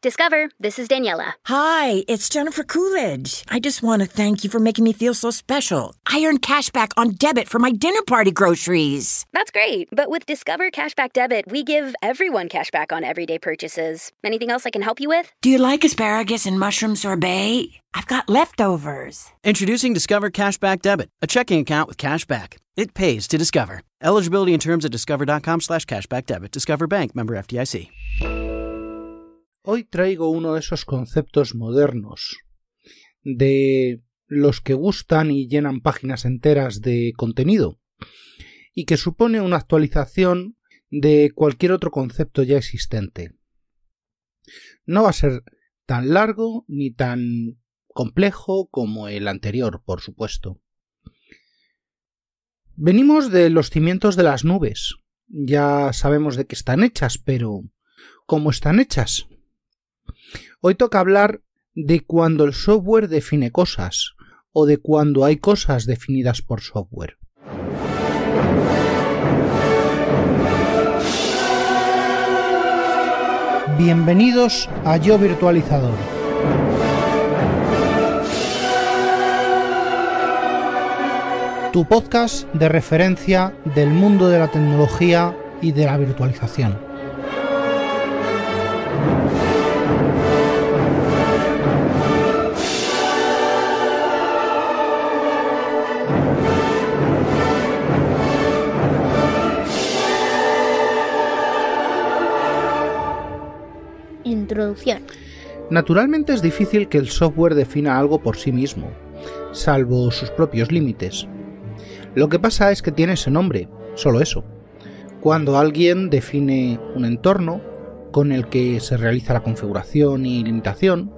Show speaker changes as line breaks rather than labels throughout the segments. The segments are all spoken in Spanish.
Discover, this is Daniela. Hi, it's Jennifer Coolidge. I just want to thank you for making me feel so special. I earned cash back on debit for my dinner party groceries. That's great, but with Discover Cashback Debit, we give everyone cash back on everyday purchases. Anything else I can help you with? Do you like asparagus and mushroom sorbet? I've got leftovers. Introducing Discover Cashback Debit, a checking account with cash back. It pays to discover. Eligibility in terms at discover.com slash cashback debit. Discover Bank, member FDIC. Hoy traigo uno de esos conceptos modernos, de los que gustan y llenan páginas enteras de contenido, y que supone una actualización de cualquier otro concepto ya existente. No va a ser tan largo ni tan complejo como el anterior, por supuesto. Venimos de los cimientos de las nubes. Ya sabemos de qué están hechas, pero ¿cómo están hechas? Hoy toca hablar de cuando el software define cosas o de cuando hay cosas definidas por software. Bienvenidos a Yo Virtualizador. Tu podcast de referencia del mundo de la tecnología y de la virtualización. Naturalmente es difícil que el software defina algo por sí mismo, salvo sus propios límites. Lo que pasa es que tiene ese nombre, solo eso. Cuando alguien define un entorno con el que se realiza la configuración y limitación,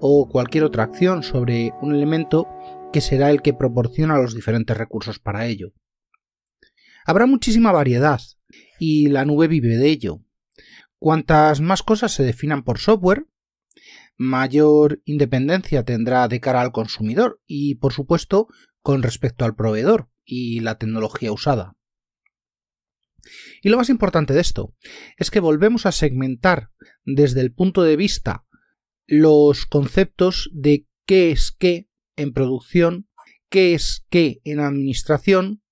o cualquier otra acción sobre un elemento que será el que proporciona los diferentes recursos para ello. Habrá muchísima variedad, y la nube vive de ello, Cuantas más cosas se definan por software, mayor independencia tendrá de cara al consumidor y, por supuesto, con respecto al proveedor y la tecnología usada. Y lo más importante de esto es que volvemos a segmentar desde el punto de vista los conceptos de qué es qué en producción, qué es qué en administración,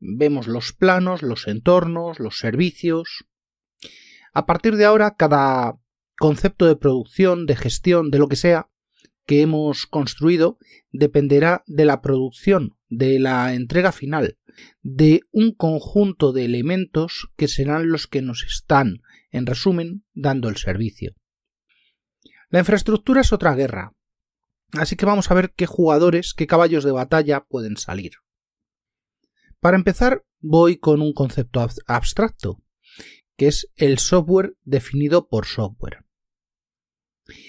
vemos los planos, los entornos, los servicios, a partir de ahora, cada concepto de producción, de gestión, de lo que sea que hemos construido, dependerá de la producción, de la entrega final, de un conjunto de elementos que serán los que nos están, en resumen, dando el servicio. La infraestructura es otra guerra, así que vamos a ver qué jugadores, qué caballos de batalla pueden salir. Para empezar, voy con un concepto abstracto, que es el software definido por software.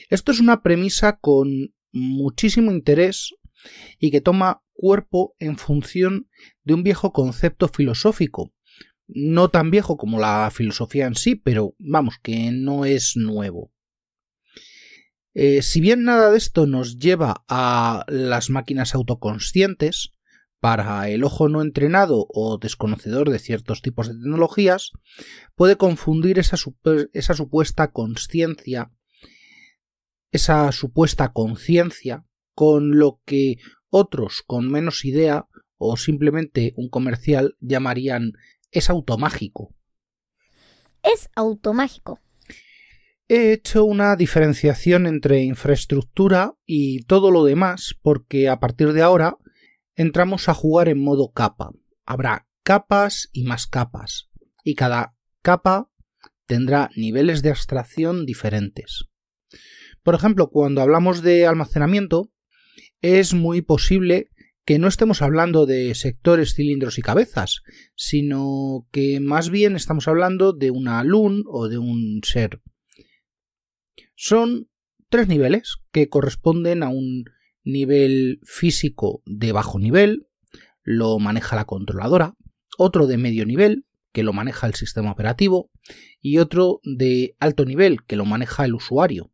Esto es una premisa con muchísimo interés y que toma cuerpo en función de un viejo concepto filosófico, no tan viejo como la filosofía en sí, pero vamos, que no es nuevo. Eh, si bien nada de esto nos lleva a las máquinas autoconscientes, para el ojo no entrenado o desconocedor de ciertos tipos de tecnologías, puede confundir esa, supuesta conciencia, esa supuesta conciencia, con lo que otros con menos idea o simplemente un comercial llamarían es automágico. Es automágico. He hecho una diferenciación entre infraestructura y todo lo demás porque a partir de ahora entramos a jugar en modo capa. Habrá capas y más capas, y cada capa tendrá niveles de abstracción diferentes. Por ejemplo, cuando hablamos de almacenamiento, es muy posible que no estemos hablando de sectores, cilindros y cabezas, sino que más bien estamos hablando de una LUN o de un SER. Son tres niveles que corresponden a un nivel físico de bajo nivel, lo maneja la controladora, otro de medio nivel, que lo maneja el sistema operativo, y otro de alto nivel, que lo maneja el usuario.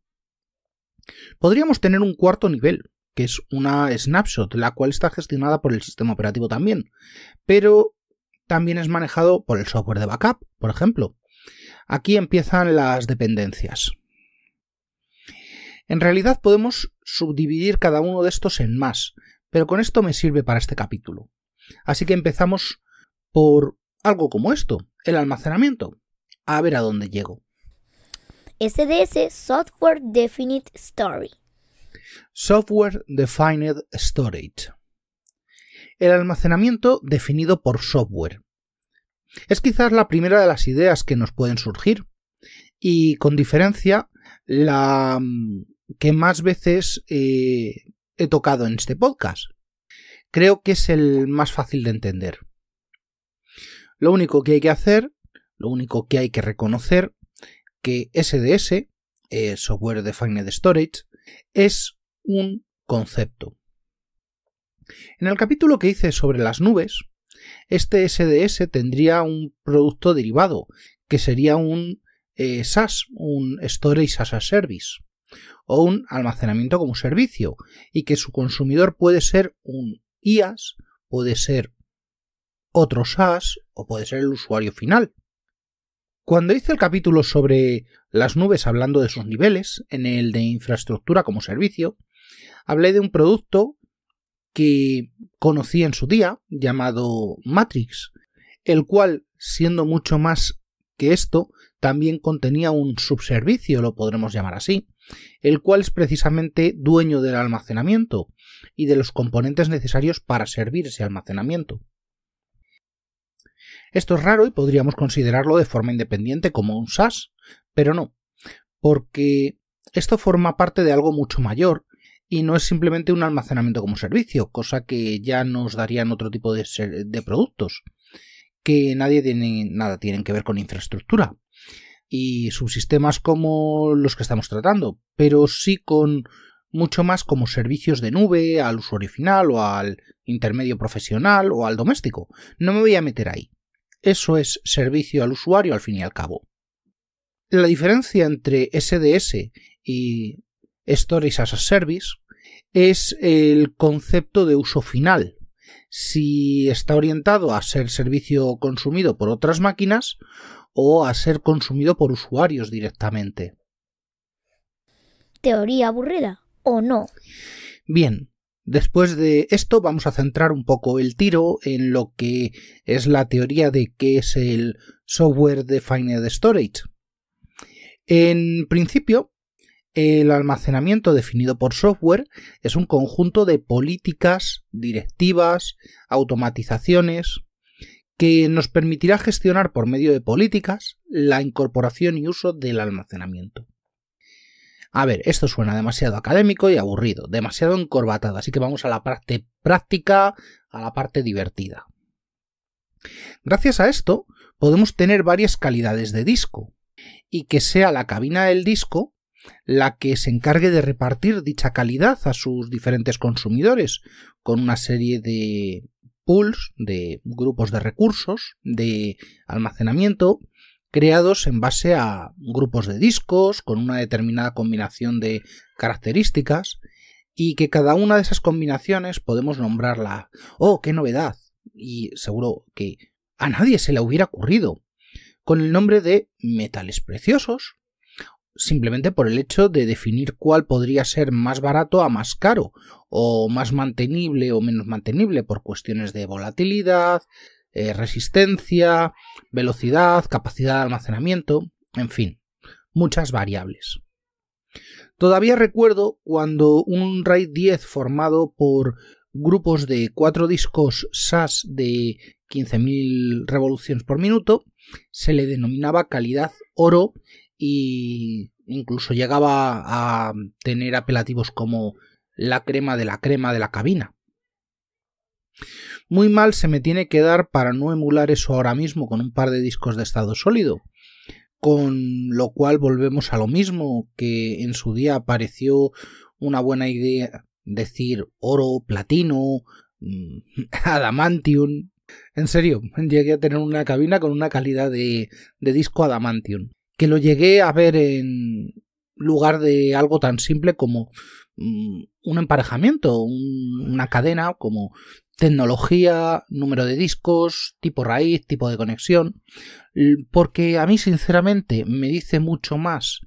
Podríamos tener un cuarto nivel, que es una snapshot, la cual está gestionada por el sistema operativo también, pero también es manejado por el software de backup, por ejemplo. Aquí empiezan las dependencias. En realidad podemos subdividir cada uno de estos en más, pero con esto me sirve para este capítulo. Así que empezamos por algo como esto, el almacenamiento. A ver a dónde llego. SDS Software Definite Storage. Software Defined Storage. El almacenamiento definido por software. Es quizás la primera de las ideas que nos pueden surgir y con diferencia la mm, que más veces eh, he tocado en este podcast. Creo que es el más fácil de entender. Lo único que hay que hacer, lo único que hay que reconocer, que SDS, eh, Software Defined Storage, es un concepto. En el capítulo que hice sobre las nubes, este SDS tendría un producto derivado, que sería un eh, SaaS, un Storage as a Service o un almacenamiento como servicio y que su consumidor puede ser un IaaS, puede ser otro SaaS o puede ser el usuario final. Cuando hice el capítulo sobre las nubes hablando de sus niveles, en el de infraestructura como servicio, hablé de un producto que conocí en su día llamado Matrix, el cual, siendo mucho más que esto, también contenía un subservicio, lo podremos llamar así, el cual es precisamente dueño del almacenamiento y de los componentes necesarios para servir ese almacenamiento. Esto es raro y podríamos considerarlo de forma independiente como un SAS, pero no, porque esto forma parte de algo mucho mayor y no es simplemente un almacenamiento como servicio, cosa que ya nos darían otro tipo de, productos, que nadie tiene, nada tienen que ver con infraestructura, y subsistemas como los que estamos tratando, pero sí con mucho más como servicios de nube al usuario final o al intermedio profesional o al doméstico. No me voy a meter ahí. Eso es servicio al usuario al fin y al cabo. La diferencia entre SDS y Stories as a Service es el concepto de uso final. Si está orientado a ser servicio consumido por otras máquinas o a ser consumido por usuarios directamente. Teoría aburrida, ¿o no? Bien, después de esto vamos a centrar un poco el tiro en lo que es la teoría de qué es el software defined storage. En principio, el almacenamiento definido por software es un conjunto de políticas, directivas, automatizaciones, que nos permitirá gestionar por medio de políticas la incorporación y uso del almacenamiento. A ver, esto suena demasiado académico y aburrido, demasiado encorbatado, así que vamos a la parte práctica, a la parte divertida. Gracias a esto, podemos tener varias calidades de disco, y que sea la cabina del disco la que se encargue de repartir dicha calidad a sus diferentes consumidores, con una serie de pools, de grupos de recursos, de almacenamiento, creados en base a grupos de discos con una determinada combinación de características y que cada una de esas combinaciones podemos nombrarla. ¡Oh, qué novedad! Y seguro que a nadie se le hubiera ocurrido. Con el nombre de metales preciosos, simplemente por el hecho de definir cuál podría ser más barato a más caro, o más mantenible o menos mantenible por cuestiones de volatilidad, eh, resistencia, velocidad, capacidad de almacenamiento, en fin, muchas variables. Todavía recuerdo cuando un RAID 10 formado por grupos de cuatro discos SAS de 15.000 revoluciones por minuto se le denominaba calidad oro y incluso llegaba a tener apelativos como la crema de la crema de la cabina. Muy mal se me tiene que dar para no emular eso ahora mismo con un par de discos de estado sólido, con lo cual volvemos a lo mismo que en su día pareció una buena idea decir oro, platino, mm, adamantium. En serio, llegué a tener una cabina con una calidad de, de disco adamantium que lo llegué a ver en lugar de algo tan simple como mm, un emparejamiento, una cadena como tecnología, número de discos, tipo raíz, tipo de conexión, porque a mí sinceramente me dice mucho más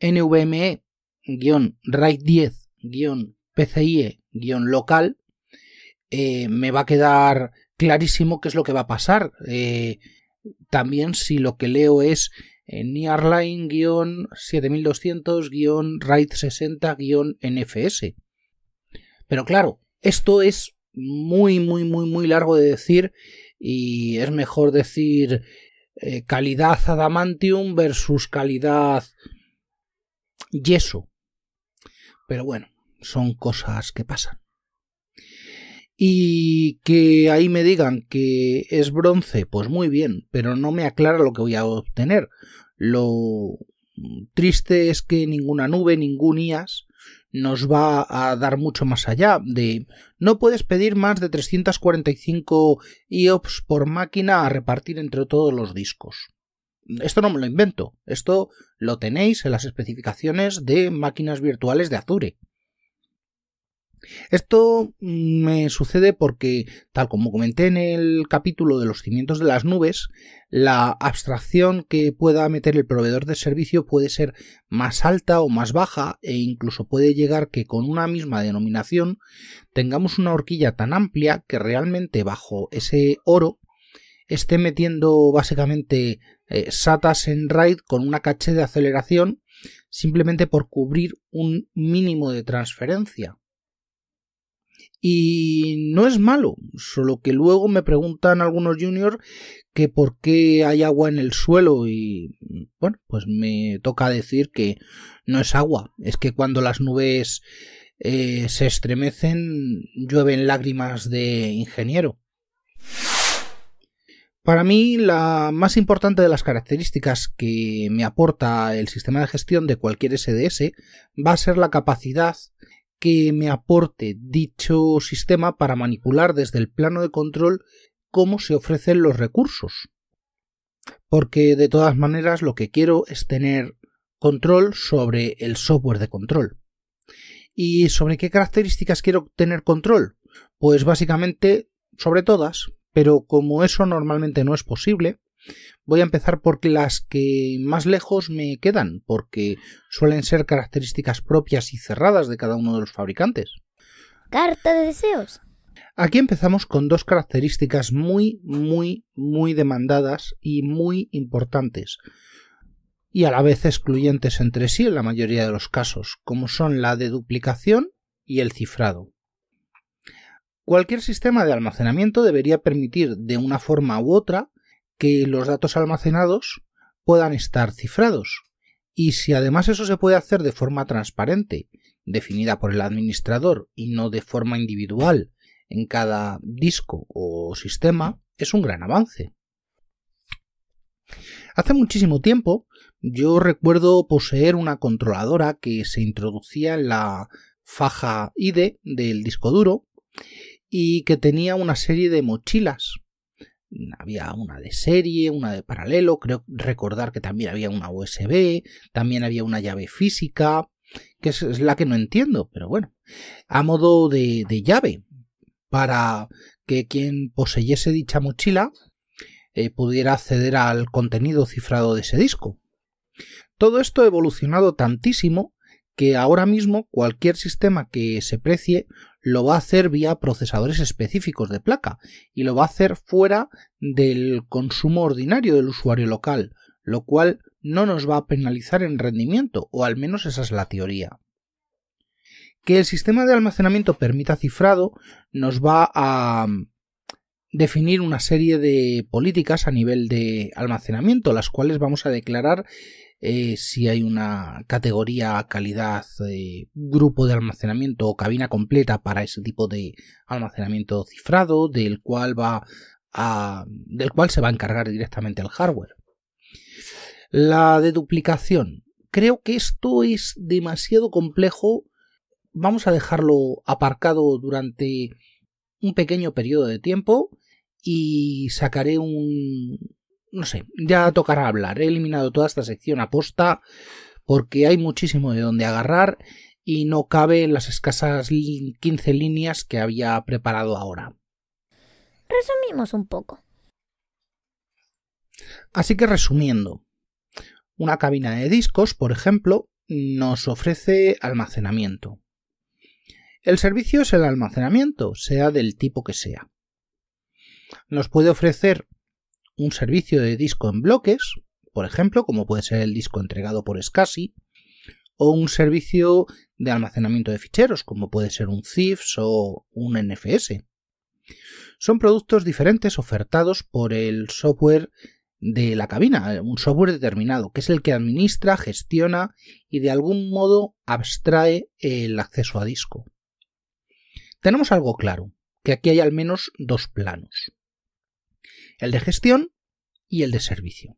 NVMe-RAID10-PCIe-local, e eh, me va a quedar clarísimo qué es lo que va a pasar. Eh, también si lo que leo es Nearline-7200-RAID60-NFS. Pero claro, esto es muy, muy, muy, muy largo de decir y es mejor decir eh, calidad adamantium versus calidad yeso. Pero bueno, son cosas que pasan y que ahí me digan que es bronce, pues muy bien, pero no me aclara lo que voy a obtener. Lo triste es que ninguna nube, ningún IAS nos va a dar mucho más allá de no puedes pedir más de 345 IOPS por máquina a repartir entre todos los discos. Esto no me lo invento, esto lo tenéis en las especificaciones de máquinas virtuales de Azure. Esto mm, me sucede porque, tal como comenté en el capítulo de los cimientos de las nubes, la abstracción que pueda meter el proveedor de servicio puede ser más alta o más baja e incluso puede llegar que con una misma denominación tengamos una horquilla tan amplia que realmente bajo ese oro esté metiendo básicamente eh, SATAs en RAID con una caché de aceleración simplemente por cubrir un mínimo de transferencia y no es malo, solo que luego me preguntan algunos juniors que por qué hay agua en el suelo y bueno, pues me toca decir que no es agua, es que cuando las nubes eh, se estremecen llueven lágrimas de ingeniero. Para mí, la más importante de las características que me aporta el sistema de gestión de cualquier SDS va a ser la capacidad que me aporte dicho sistema para manipular desde el plano de control cómo se ofrecen los recursos. Porque de todas maneras lo que quiero es tener control sobre el software de control. ¿Y sobre qué características quiero tener control? Pues básicamente sobre todas, pero como eso normalmente no es posible, Voy a empezar por las que más lejos me quedan, porque suelen ser características propias y cerradas de cada uno de los fabricantes. Carta de deseos. Aquí empezamos con dos características muy, muy, muy demandadas y muy importantes, y a la vez excluyentes entre sí en la mayoría de los casos, como son la de duplicación y el cifrado. Cualquier sistema de almacenamiento debería permitir de una forma u otra que los datos almacenados puedan estar cifrados. Y si además eso se puede hacer de forma transparente, definida por el administrador y no de forma individual en cada disco o sistema, es un gran avance. Hace muchísimo tiempo yo recuerdo poseer una controladora que se introducía en la faja ID del disco duro y que tenía una serie de mochilas había una de serie, una de paralelo, creo recordar que también había una USB, también había una llave física, que es, la que no entiendo, pero bueno, a modo de, llave, para que quien poseyese dicha mochila eh, pudiera acceder al contenido cifrado de ese disco. Todo esto ha evolucionado tantísimo que ahora mismo cualquier sistema que se precie lo va a hacer vía procesadores específicos de placa y lo va a hacer fuera del consumo ordinario del usuario local, lo cual no nos va a penalizar en rendimiento, o al menos esa es la teoría. Que el sistema de almacenamiento permita cifrado nos va a mm, definir una serie de políticas a nivel de almacenamiento, las cuales vamos a declarar eh, si hay una categoría, calidad, eh, grupo de almacenamiento o cabina completa para ese tipo de almacenamiento cifrado, del cual va a, del cual se va a encargar directamente el hardware. La de duplicación. Creo que esto es demasiado complejo. Vamos a dejarlo aparcado durante un pequeño periodo de tiempo y sacaré un, no sé, ya tocará hablar. He eliminado toda esta sección aposta porque hay muchísimo de donde agarrar y no cabe en las escasas 15 líneas que había preparado ahora. Resumimos un poco. Así que resumiendo, una cabina de discos, por ejemplo, nos ofrece almacenamiento. El servicio es el almacenamiento, sea del tipo que sea. Nos puede ofrecer un servicio de disco en bloques, por ejemplo, como puede ser el disco entregado por SCSI, o un servicio de almacenamiento de ficheros, como puede ser un CIFS o un NFS. Son productos diferentes ofertados por el software de la cabina, un software determinado, que es el que administra, gestiona y de algún modo abstrae el acceso a disco. Tenemos algo claro, que aquí hay al menos dos planos el de gestión y el de servicio.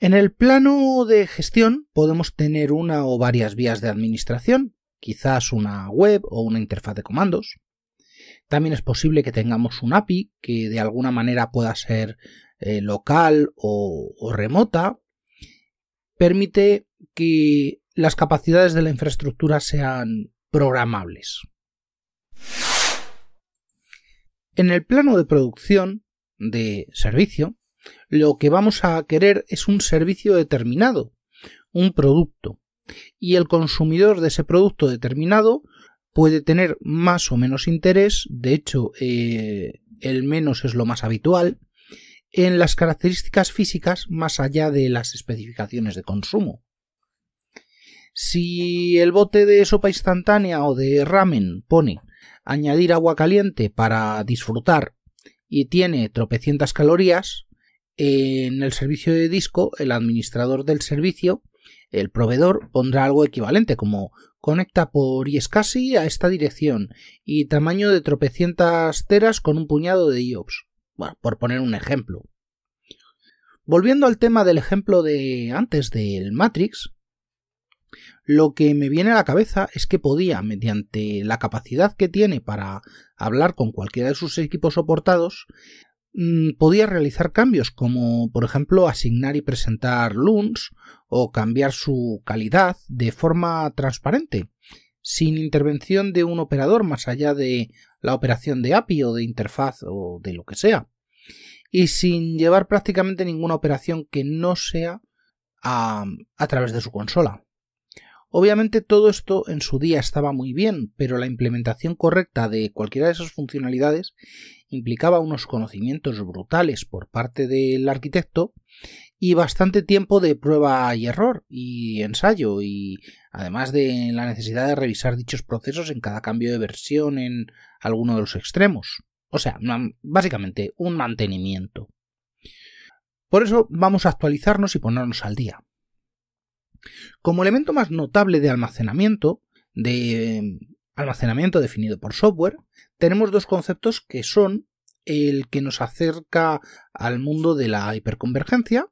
En el plano de gestión podemos tener una o varias vías de administración, quizás una web o una interfaz de comandos. También es posible que tengamos un API que de alguna manera pueda ser eh, local o remota. Permite que las capacidades de la infraestructura sean programables. En el plano de producción de servicio, lo que vamos a querer es un servicio determinado, un producto. Y el consumidor de ese producto determinado puede tener más o menos interés, de hecho eh, el menos es lo más habitual, en las características físicas más allá de las especificaciones de consumo. Si el bote de sopa instantánea o de ramen pone añadir agua caliente para disfrutar y tiene tropecientas calorías, en el servicio de disco el administrador del servicio, el proveedor, pondrá algo equivalente como conecta por casi a esta dirección y tamaño de tropecientas teras con un puñado de IOPS. Bueno, por poner un ejemplo. Volviendo al tema del ejemplo de antes del Matrix, lo que me viene a la cabeza es que podía, mediante la capacidad que tiene para hablar con cualquiera de sus equipos soportados, mm, podía realizar cambios como por ejemplo asignar y presentar loons o cambiar su calidad de forma transparente, sin intervención de un operador más allá de la operación de API o de interfaz o de lo que sea, y sin llevar prácticamente ninguna operación que no sea a, a través de su consola. Obviamente todo esto en su día estaba muy bien, pero la implementación correcta de cualquiera de esas funcionalidades implicaba unos conocimientos brutales por parte del arquitecto y bastante tiempo de prueba y error y ensayo y además de la necesidad de revisar dichos procesos en cada cambio de versión en alguno de los extremos. O sea, básicamente un mantenimiento. Por eso vamos a actualizarnos y ponernos al día. Como elemento más notable de almacenamiento, de almacenamiento definido por software, tenemos dos conceptos que son el que nos acerca al mundo de la hiperconvergencia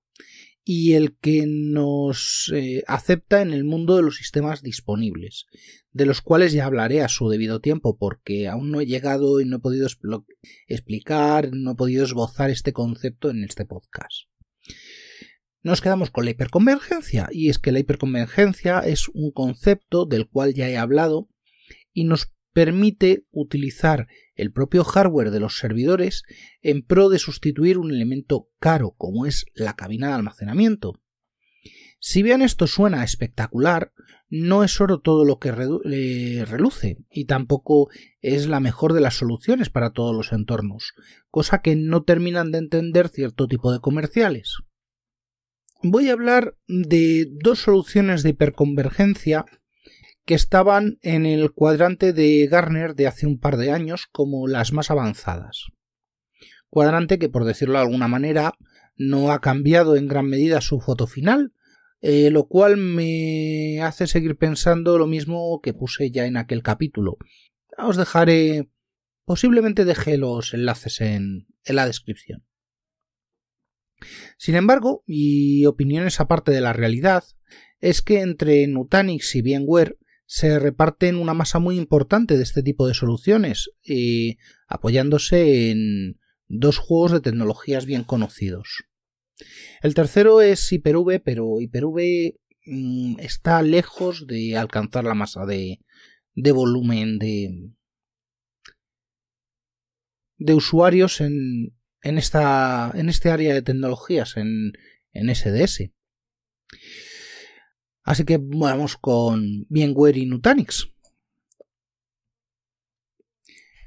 y el que nos eh, acepta en el mundo de los sistemas disponibles, de los cuales ya hablaré a su debido tiempo porque aún no he llegado y no he podido explicar, no he podido esbozar este concepto en este podcast nos quedamos con la hiperconvergencia, y es que la hiperconvergencia es un concepto del cual ya he hablado y nos permite utilizar el propio hardware de los servidores en pro de sustituir un elemento caro como es la cabina de almacenamiento. Si bien esto suena espectacular, no es oro todo lo que reluce y tampoco es la mejor de las soluciones para todos los entornos, cosa que no terminan de entender cierto tipo de comerciales voy a hablar de dos soluciones de hiperconvergencia que estaban en el cuadrante de Garner de hace un par de años como las más avanzadas. Cuadrante que, por decirlo de alguna manera, no ha cambiado en gran medida su foto final, eh, lo cual me hace seguir pensando lo mismo que puse ya en aquel capítulo. Os dejaré, posiblemente dejé los enlaces en la descripción. Sin embargo, y opiniones aparte de la realidad, es que entre Nutanix y VMware se reparten una masa muy importante de este tipo de soluciones, eh, apoyándose en dos juegos de tecnologías bien conocidos. El tercero es Hyper-V, pero Hyper-V mm, está lejos de alcanzar la masa de, volumen de, de usuarios en, en, esta, en este área de tecnologías, en, en SDS. Así que vamos con VMware y Nutanix.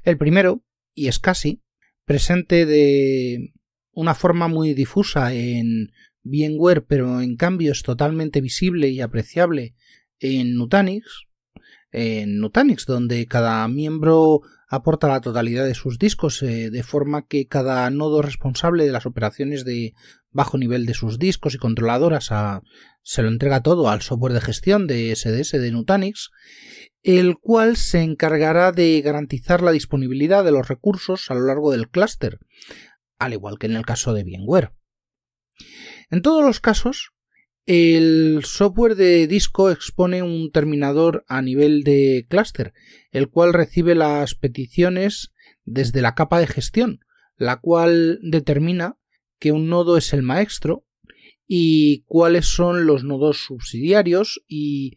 El primero, y es casi, presente de una forma muy difusa en VMware, pero en cambio es totalmente visible y apreciable en Nutanix. En Nutanix, donde cada miembro aporta la totalidad de sus discos, eh, de forma que cada nodo responsable de las operaciones de bajo nivel de sus discos y controladoras se lo entrega todo al software de gestión de SDS de Nutanix, el cual se encargará de garantizar la disponibilidad de los recursos a lo largo del clúster, al igual que en el caso de VMware. En todos los casos, el software de disco expone un terminador a nivel de clúster, el cual recibe las peticiones desde la capa de gestión, la cual determina que un nodo es el maestro y cuáles son los nodos subsidiarios y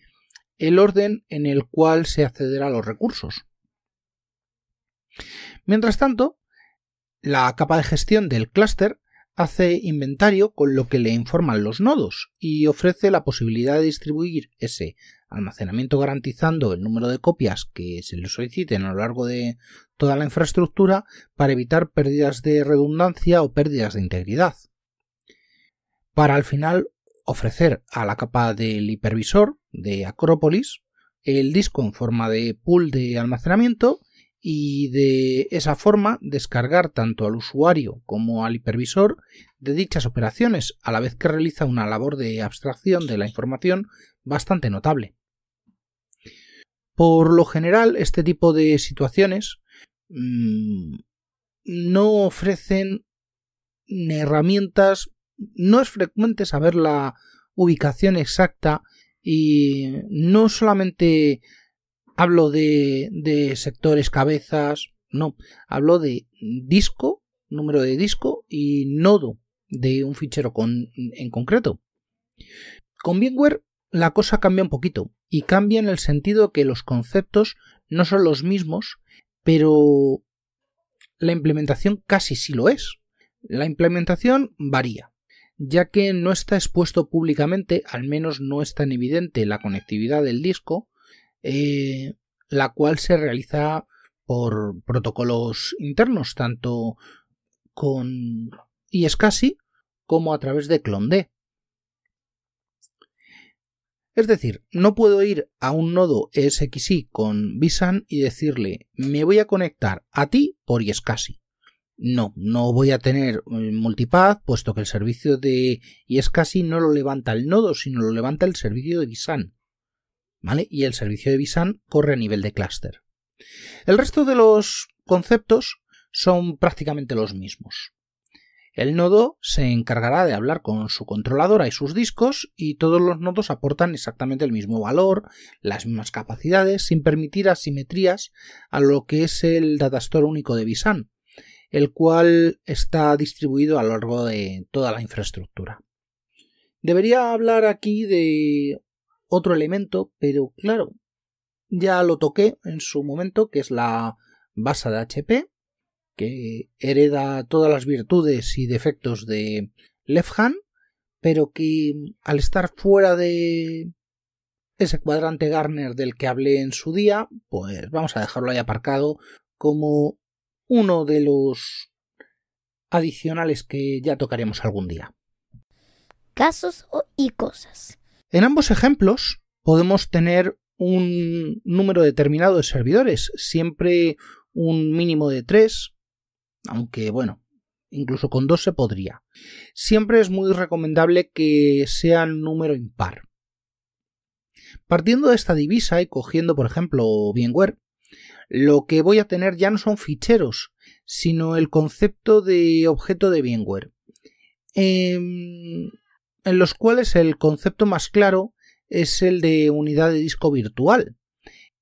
el orden en el cual se accederá a los recursos. Mientras tanto, la capa de gestión del clúster hace inventario con lo que le informan los nodos y ofrece la posibilidad de distribuir ese almacenamiento garantizando el número de copias que se le soliciten a lo largo de toda la infraestructura para evitar pérdidas de redundancia o pérdidas de integridad. Para al final ofrecer a la capa del hipervisor de Acropolis el disco en forma de pool de almacenamiento y de esa forma descargar tanto al usuario como al hipervisor de dichas operaciones, a la vez que realiza una labor de abstracción de la información bastante notable. Por lo general, este tipo de situaciones mm, no ofrecen herramientas, no es frecuente saber la ubicación exacta y no solamente hablo de, sectores, cabezas, no, hablo de disco, número de disco y nodo de un fichero en concreto. Con VMware la cosa cambia un poquito y cambia en el sentido que los conceptos no son los mismos, pero la implementación casi sí lo es. La implementación varía, ya que no está expuesto públicamente, al menos no es tan evidente la conectividad del disco, eh, la cual se realiza por protocolos internos, tanto con ISCSI como a través de CloneD. Es decir, no puedo ir a un nodo ESXi con Visan y decirle, me voy a conectar a ti por ISCSI. No, no voy a tener eh, multipath, puesto que el servicio de ISCSI no lo levanta el nodo, sino lo levanta el servicio de Visan. Y el servicio de Visan corre a nivel de clúster. El resto de los conceptos son prácticamente los mismos. El nodo se encargará de hablar con su controladora y sus discos y todos los nodos aportan exactamente el mismo valor, las mismas capacidades, sin permitir asimetrías a lo que es el datastore único de Visan, el cual está distribuido a lo largo de toda la infraestructura. Debería hablar aquí de otro elemento, pero claro, ya lo toqué en su momento, que es la base de HP, que hereda todas las virtudes y defectos de Left Hand, pero que mm, al estar fuera de ese cuadrante Garner del que hablé en su día, pues vamos a dejarlo ahí aparcado como uno de los adicionales que ya tocaremos algún día. Casos y cosas. En ambos ejemplos podemos tener un número determinado de servidores, siempre un mínimo de 3, aunque bueno, incluso con 2 se podría. Siempre es muy recomendable que sea un número impar. Partiendo de esta divisa y cogiendo por ejemplo VMware, lo que voy a tener ya no son ficheros, sino el concepto de objeto de VMware. Em, en los cuales el concepto más claro es el de unidad de disco virtual,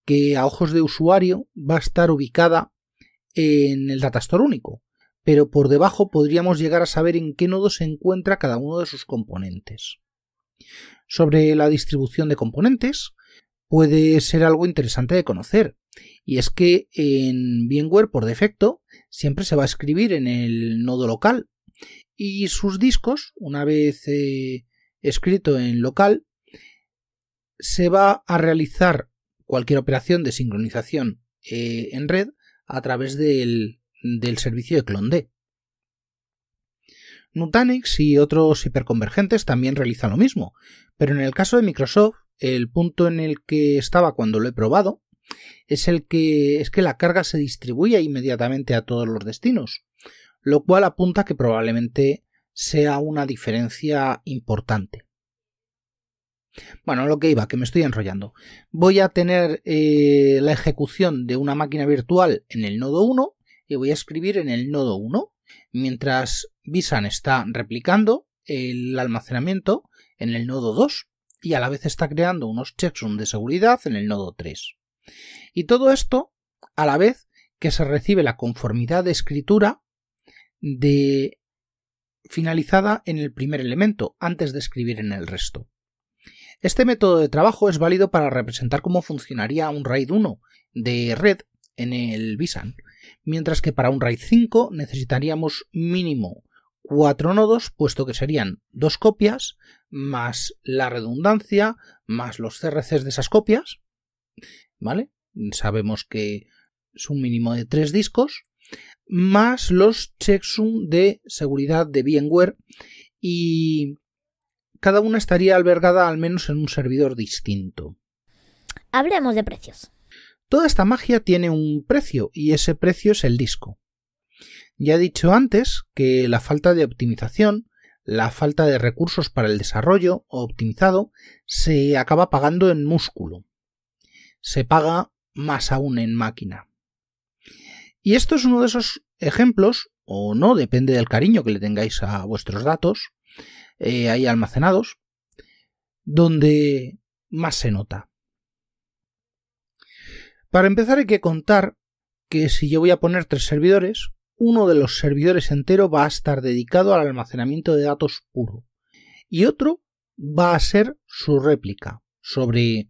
que a ojos de usuario va a estar ubicada en el datastore único, pero por debajo podríamos llegar a saber en qué nodo se encuentra cada uno de sus componentes. Sobre la distribución de componentes, puede ser algo interesante de conocer, y es que en VMware por defecto siempre se va a escribir en el nodo local, y sus discos, una vez eh, escrito en local, se va a realizar cualquier operación de sincronización eh, en red a través del, servicio de D. Nutanix y otros hiperconvergentes también realizan lo mismo, pero en el caso de Microsoft, el punto en el que estaba cuando lo he probado es el que es que la carga se distribuye inmediatamente a todos los destinos, lo cual apunta que probablemente sea una diferencia importante. Bueno, lo que iba, que me estoy enrollando. Voy a tener eh, la ejecución de una máquina virtual en el nodo 1 y voy a escribir en el nodo 1. Mientras Visan está replicando el almacenamiento en el nodo 2 y a la vez está creando unos checksum de seguridad en el nodo 3. Y todo esto a la vez que se recibe la conformidad de escritura de finalizada en el primer elemento antes de escribir en el resto. Este método de trabajo es válido para representar cómo funcionaría un RAID 1 de red en el Visan, mientras que para un RAID 5 necesitaríamos mínimo 4 nodos, puesto que serían dos copias, más la redundancia, más los CRCs de esas copias, ¿vale? Sabemos que es un mínimo de 3 discos, más los checksum de seguridad de VMware y cada una estaría albergada al menos en un servidor distinto. Hablemos de precios. Toda esta magia tiene un precio y ese precio es el disco. Ya he dicho antes que la falta de optimización, la falta de recursos para el desarrollo optimizado, se acaba pagando en músculo. Se paga más aún en máquina. Y esto es uno de esos ejemplos, o no, depende del cariño que le tengáis a vuestros datos eh, ahí almacenados, donde más se nota. Para empezar hay que contar que si yo voy a poner tres servidores, uno de los servidores entero va a estar dedicado al almacenamiento de datos puro y otro va a ser su réplica sobre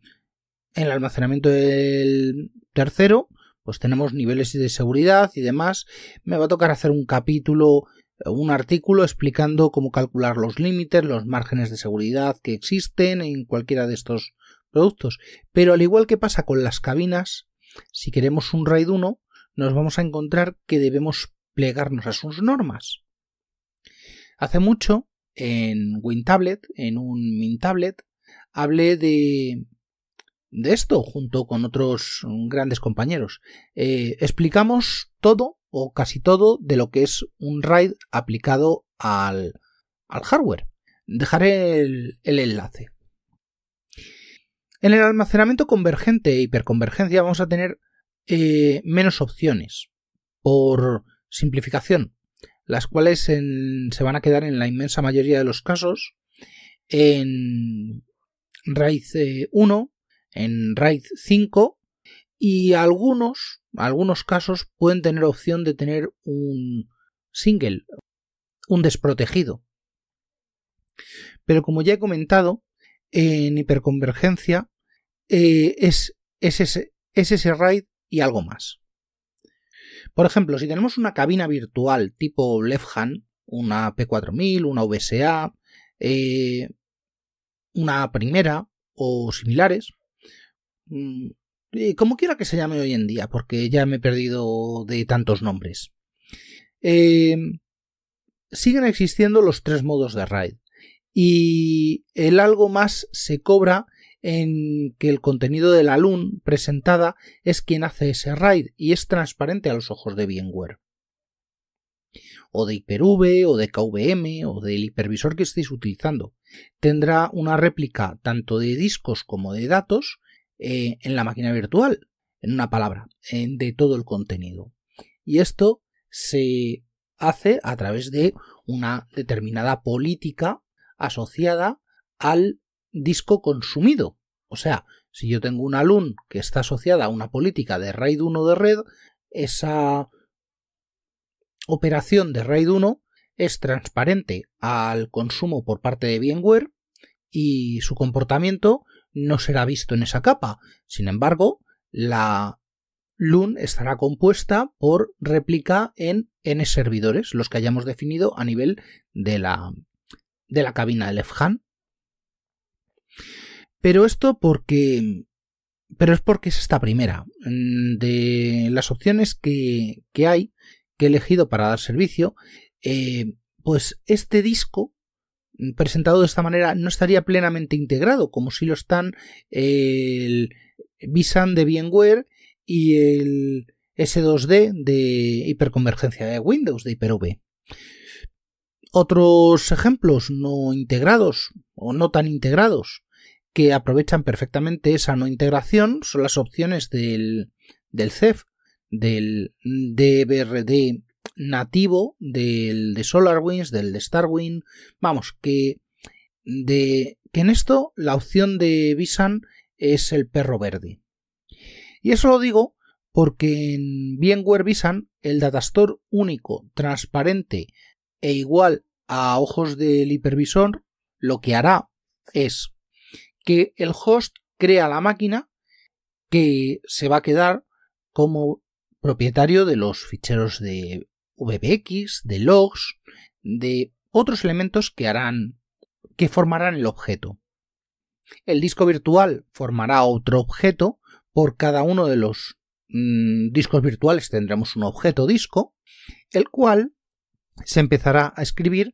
el almacenamiento del tercero pues tenemos niveles de seguridad y demás. Me va a tocar hacer un capítulo, eh, un artículo explicando cómo calcular los límites, los márgenes de seguridad que existen en cualquiera de estos productos. Pero al igual que pasa con las cabinas, si queremos un RAID 1, nos vamos a encontrar que debemos plegarnos a sus normas. Hace mucho, en WinTablet, en un MinTablet, hablé de de esto junto con otros grandes compañeros. Eh, explicamos todo o casi todo de lo que es un RAID aplicado al, hardware. Dejaré el, enlace. En el almacenamiento convergente e hiperconvergencia vamos a tener eh, menos opciones por simplificación, las cuales se van a quedar en la inmensa mayoría de los casos en RAID 1 eh, en RAID 5 y algunos, algunos casos pueden tener opción de tener un single, un desprotegido. Pero como ya he comentado, en hiperconvergencia eh, es, ese, RAID y algo más. Por ejemplo, si tenemos una cabina virtual tipo Left una P4000, una VSA, eh, una primera o similares, Mm, como quiera que se llame hoy en día, porque ya me he perdido de tantos nombres. Eh, siguen existiendo los tres modos de raid. Y el algo más se cobra en que el contenido de la LUN presentada es quien hace ese raid y es transparente a los ojos de VMware. O de Hyper-V, o de KVM, o del hipervisor que estéis utilizando. Tendrá una réplica tanto de discos como de datos eh, en la máquina virtual, en una palabra, de todo el contenido. Y esto se hace a través de una determinada política asociada al disco consumido. O sea, si yo tengo una LUN que está asociada a una política de RAID 1 de red, esa operación de RAID 1 es transparente al consumo por parte de VMware y su comportamiento no será visto en esa capa. Sin embargo, la LUN estará compuesta por réplica en n servidores, los que hayamos definido a nivel de la, de la cabina de Lefhan. Pero esto porque. Pero es porque es esta primera. Mm, de las opciones que, que hay, que he elegido para dar servicio, eh, pues este disco presentado de esta manera no estaría plenamente integrado, como si lo están el Visan de VMware y el S2D de hiperconvergencia de Windows, de Hyper-V. Otros ejemplos no integrados o no tan integrados que aprovechan perfectamente esa no integración son las opciones del, del CEF, del DBRD nativo del de SolarWinds, del de Starwind. Vamos, que, de, que en esto la opción de Visan es el perro verde. Y eso lo digo porque en VMware Visan el datastore único, transparente e igual a ojos del hipervisor, lo que hará es que el host crea la máquina que se va a quedar como propietario de los ficheros de VBX, de logs, de otros elementos que harán, que formarán el objeto. El disco virtual formará otro objeto, por cada uno de los mm, discos virtuales tendremos un objeto disco, el cual se empezará a escribir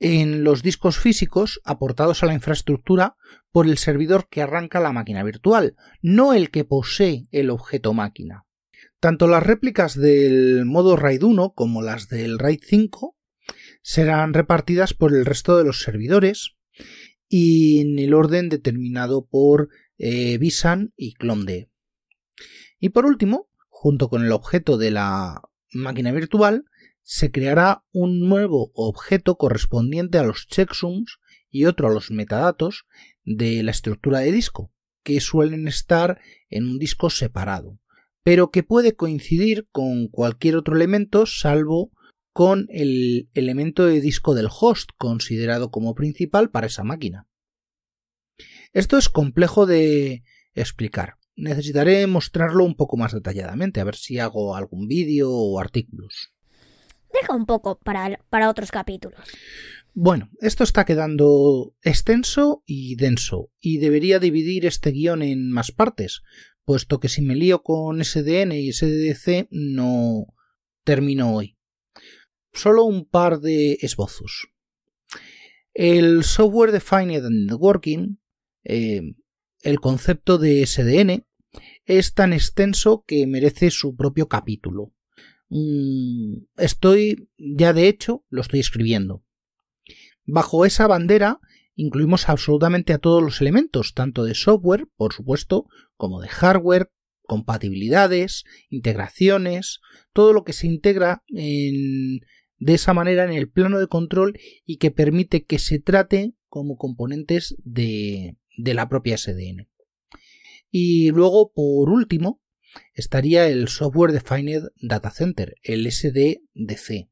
en los discos físicos aportados a la infraestructura por el servidor que arranca la máquina virtual, no el que posee el objeto máquina. Tanto las réplicas del modo RAID 1 como las del RAID 5 serán repartidas por el resto de los servidores y en el orden determinado por eh, Visan y CloneD. Y por último, junto con el objeto de la máquina virtual, se creará un nuevo objeto correspondiente a los checksums y otro a los metadatos de la estructura de disco, que suelen estar en un disco separado pero que puede coincidir con cualquier otro elemento salvo con el elemento de disco del host considerado como principal para esa máquina. Esto es complejo de explicar. Necesitaré mostrarlo un poco más detalladamente, a ver si hago algún vídeo o artículos. Deja un poco para, otros capítulos. Bueno, esto está quedando extenso y denso, y debería dividir este guión en más partes, puesto que si me lío con SDN y SDDC, no termino hoy. Solo un par de esbozos. El software defined networking, eh, el concepto de SDN, es tan extenso que merece su propio capítulo. Mm, estoy, ya de hecho, lo estoy escribiendo. Bajo esa bandera incluimos absolutamente a todos los elementos, tanto de software, por supuesto, como de hardware, compatibilidades, integraciones, todo lo que se integra de esa manera en el plano de control y que permite que se trate como componentes de, de la propia SDN. Y luego, por último, estaría el Software Defined Data Center, el SDDC.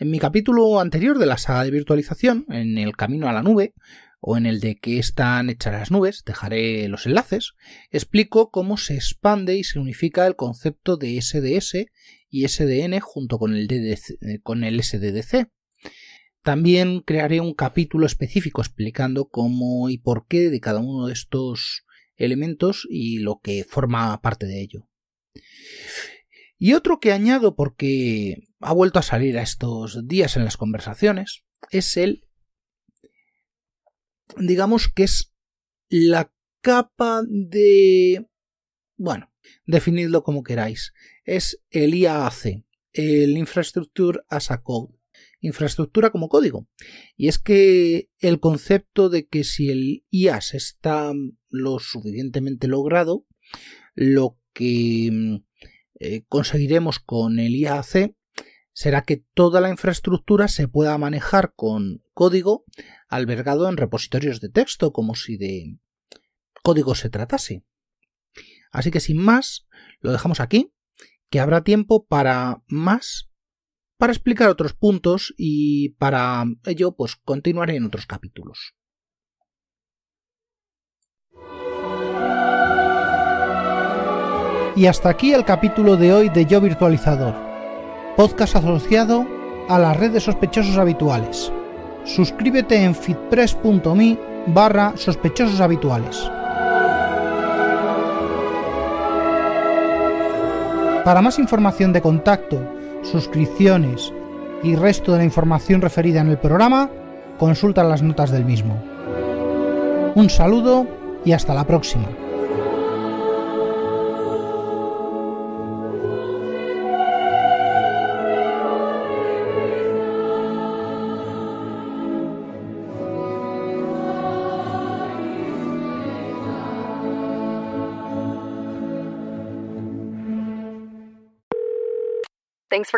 En mi capítulo anterior de la saga de virtualización, en el camino a la nube, o en el de que están hechas las nubes, dejaré los enlaces, explico cómo se expande y se unifica el concepto de SDS y SDN junto con el, eh, con el SDDC. También crearé un capítulo específico explicando cómo y por qué de cada uno de estos elementos y lo que forma parte de ello. Y otro que añado porque ha vuelto a salir a estos días en las conversaciones es el digamos que es la capa de... bueno, definidlo como queráis. Es el IAC el Infrastructure as a Code. Infraestructura como código. Y es que el concepto de que si el IAS está lo suficientemente logrado, lo que eh, conseguiremos con el IAC será que toda la infraestructura se pueda manejar con código albergado en repositorios de texto, como si de código se tratase. Así que sin más, lo dejamos aquí, que habrá tiempo para más, para explicar otros puntos y para ello pues continuaré en otros capítulos. Y hasta aquí el capítulo de hoy de Yo Virtualizador, podcast asociado a la red de sospechosos habituales suscríbete en fitpress.me barra sospechosos habituales. Para más información de contacto, suscripciones y resto de la información referida en el programa, consulta las notas del mismo. Un saludo y hasta la próxima.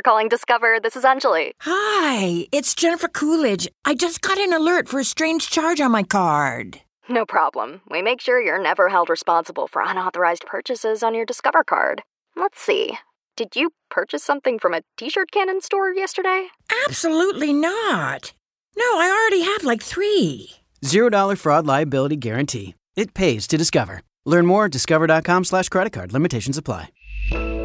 for calling Discover. This is Anjali. Hi, it's Jennifer Coolidge. I just got an alert for a strange charge on my card. No problem. We make sure you're never held responsible for unauthorized purchases on your Discover card. Let's see. Did you purchase something from a t shirt cannon store yesterday? Absolutely not. No, I already have like three. Zero dollar fraud liability guarantee. It pays to discover. Learn more at discover.com slash credit card. Limitations apply.